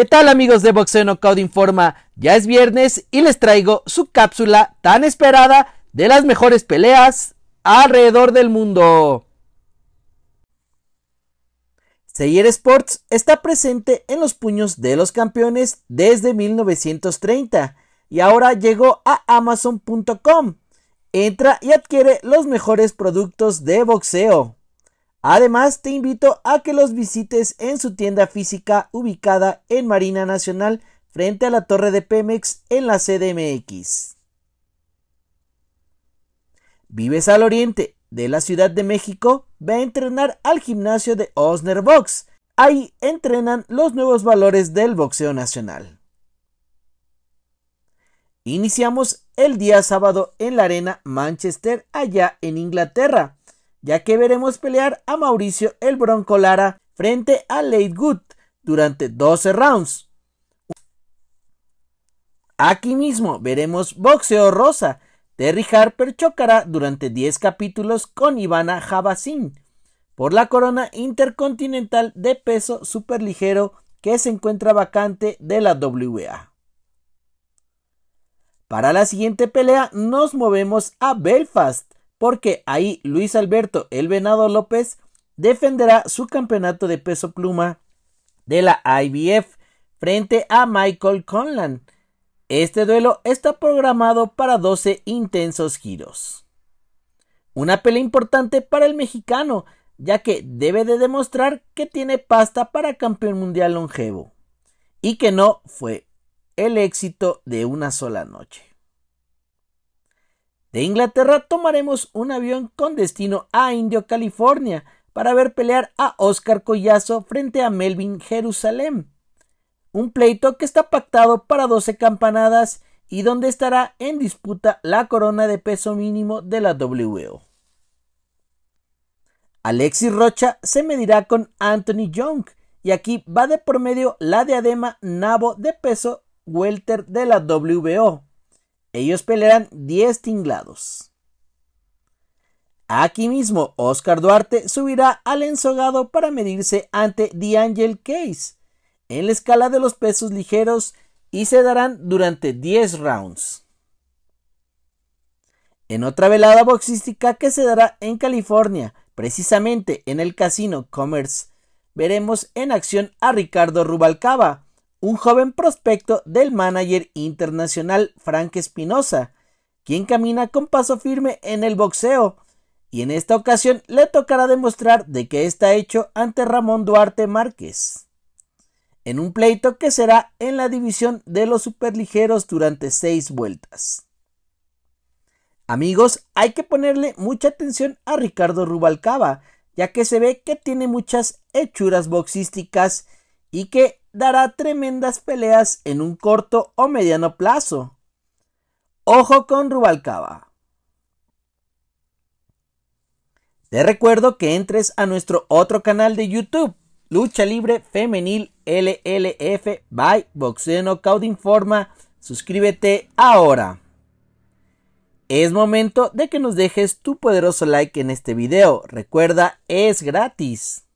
¿Qué tal amigos de Boxeo Knockout Informa? Ya es viernes y les traigo su cápsula tan esperada de las mejores peleas alrededor del mundo. Seyer Sports está presente en los puños de los campeones desde 1930 y ahora llegó a amazon.com. Entra y adquiere los mejores productos de boxeo. Además, te invito a que los visites en su tienda física ubicada en Marina Nacional frente a la torre de Pemex en la CDMX. Vives al oriente de la Ciudad de México, ve a entrenar al gimnasio de Osner Box. Ahí entrenan los nuevos valores del boxeo nacional. Iniciamos el día sábado en la Arena Manchester, allá en Inglaterra ya que veremos pelear a Mauricio el Bronco Lara frente a Late Good durante 12 rounds. Aquí mismo veremos Boxeo Rosa. Terry Harper chocará durante 10 capítulos con Ivana javasín por la corona intercontinental de peso superligero que se encuentra vacante de la WBA. Para la siguiente pelea nos movemos a Belfast, porque ahí Luis Alberto El Venado López defenderá su campeonato de peso pluma de la IBF frente a Michael Conlan. Este duelo está programado para 12 intensos giros. Una pelea importante para el mexicano, ya que debe de demostrar que tiene pasta para campeón mundial longevo y que no fue el éxito de una sola noche. De Inglaterra tomaremos un avión con destino a Indio, California, para ver pelear a Oscar Collazo frente a Melvin Jerusalén. Un pleito que está pactado para 12 campanadas y donde estará en disputa la corona de peso mínimo de la WO. Alexis Rocha se medirá con Anthony Young y aquí va de por medio la diadema nabo de peso welter de la WBO. Ellos pelearán 10 tinglados. Aquí mismo, Oscar Duarte subirá al ensogado para medirse ante Angel Case en la escala de los pesos ligeros y se darán durante 10 rounds. En otra velada boxística que se dará en California, precisamente en el casino Commerce, veremos en acción a Ricardo Rubalcaba, un joven prospecto del manager internacional Frank Espinosa, quien camina con paso firme en el boxeo, y en esta ocasión le tocará demostrar de qué está hecho ante Ramón Duarte Márquez, en un pleito que será en la división de los superligeros durante seis vueltas. Amigos, hay que ponerle mucha atención a Ricardo Rubalcaba, ya que se ve que tiene muchas hechuras boxísticas y que dará tremendas peleas en un corto o mediano plazo. Ojo con Rubalcaba. Te recuerdo que entres a nuestro otro canal de YouTube, Lucha Libre Femenil LLF by Boxeo Knockout Informa. Suscríbete ahora. Es momento de que nos dejes tu poderoso like en este video. Recuerda, es gratis.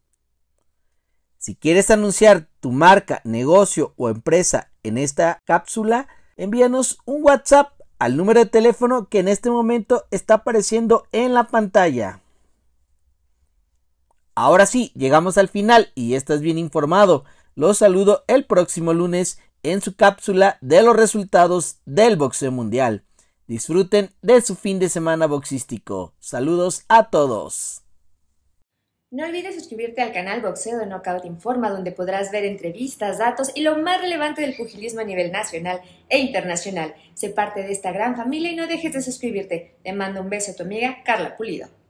Si quieres anunciar tu marca, negocio o empresa en esta cápsula, envíanos un WhatsApp al número de teléfono que en este momento está apareciendo en la pantalla. Ahora sí, llegamos al final y estás bien informado. Los saludo el próximo lunes en su cápsula de los resultados del boxeo mundial. Disfruten de su fin de semana boxístico. Saludos a todos. No olvides suscribirte al canal Boxeo de Knockout Informa, donde podrás ver entrevistas, datos y lo más relevante del pugilismo a nivel nacional e internacional. Sé parte de esta gran familia y no dejes de suscribirte. Te mando un beso a tu amiga Carla Pulido.